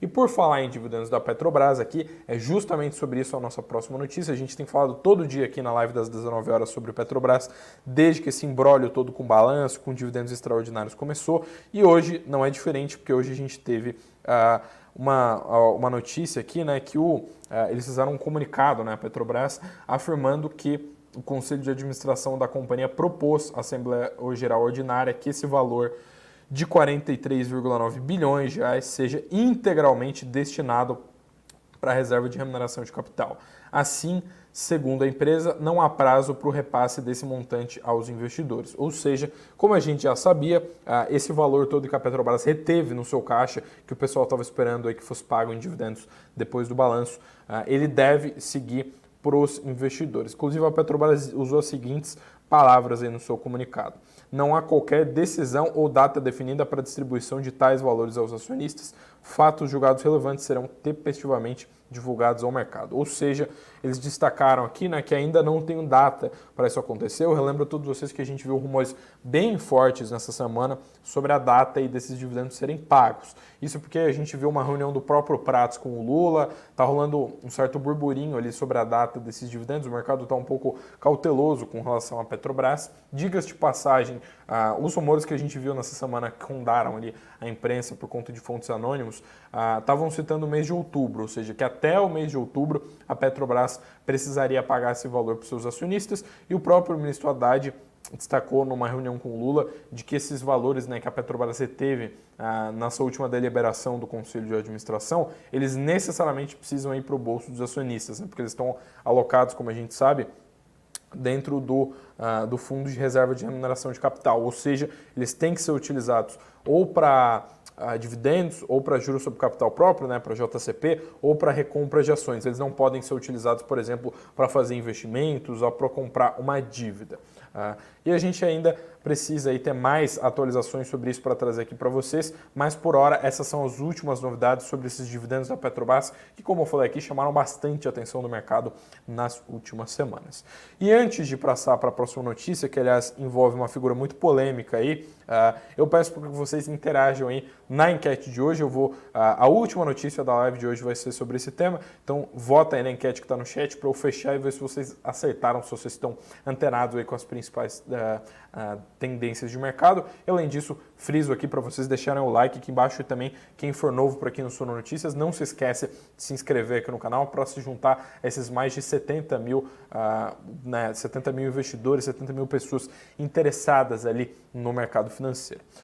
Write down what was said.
E por falar em dividendos da Petrobras aqui, é justamente sobre isso a nossa próxima notícia. A gente tem falado todo dia aqui na live das 19 horas sobre Petrobras, desde que esse embrólio todo com balanço, com dividendos extraordinários começou. E hoje não é diferente, porque hoje a gente teve uh, uma, uh, uma notícia aqui, né, que o, uh, eles fizeram um comunicado, né, a Petrobras, afirmando que o Conselho de Administração da companhia propôs à Assembleia Geral Ordinária que esse valor de 43,9 bilhões de reais seja integralmente destinado para a reserva de remuneração de capital. Assim, segundo a empresa, não há prazo para o repasse desse montante aos investidores. Ou seja, como a gente já sabia, ah, esse valor todo que a Petrobras reteve no seu caixa, que o pessoal estava esperando aí que fosse pago em dividendos depois do balanço, ah, ele deve seguir para os investidores. Inclusive, a Petrobras usou as seguintes palavras aí no seu comunicado. Não há qualquer decisão ou data definida para distribuição de tais valores aos acionistas. Fatos julgados relevantes serão tempestivamente divulgados ao mercado. Ou seja, eles destacaram aqui né, que ainda não tem data para isso acontecer. Eu relembro a todos vocês que a gente viu rumores bem fortes nessa semana sobre a data e desses dividendos serem pagos. Isso porque a gente viu uma reunião do próprio Pratos com o Lula, tá rolando um certo burburinho ali sobre a data desses dividendos. O mercado está um pouco cauteloso com relação a Petrobras. Diga-se de passagem, ah, os rumores que a gente viu nessa semana que rondaram ali a imprensa por conta de fontes anônimos estavam ah, citando o mês de outubro, ou seja, que até o mês de outubro a Petrobras precisaria pagar esse valor para os seus acionistas e o próprio ministro Haddad destacou numa reunião com o Lula de que esses valores né, que a Petrobras teve ah, na sua última deliberação do Conselho de Administração, eles necessariamente precisam ir para o bolso dos acionistas, né, porque eles estão alocados, como a gente sabe, dentro do, uh, do fundo de reserva de remuneração de capital, ou seja, eles têm que ser utilizados ou para dividendos ou para juros sobre capital próprio, né, para JCP, ou para recompra de ações. Eles não podem ser utilizados, por exemplo, para fazer investimentos ou para comprar uma dívida. Uh, e a gente ainda precisa aí ter mais atualizações sobre isso para trazer aqui para vocês, mas por hora essas são as últimas novidades sobre esses dividendos da Petrobras, que como eu falei aqui, chamaram bastante atenção do mercado nas últimas semanas. E antes de passar para a próxima notícia, que aliás envolve uma figura muito polêmica aí, uh, eu peço para que vocês interajam aí na enquete de hoje. Eu vou a, a, última notícia da live de hoje vai ser sobre esse tema. Então vota aí na enquete que está no chat para eu fechar e ver se vocês acertaram, se vocês estão antenados aí com as principais eh, eh, tendências de mercado. além disso, friso aqui para vocês deixarem o like aqui embaixo e também quem for novo para aqui no Sono Notícias, não se esquece de se inscrever aqui no canal para se juntar a esses mais de 70 mil, uh, né, 70 mil investidores, 70 mil pessoas interessadas ali no mercado financeiro.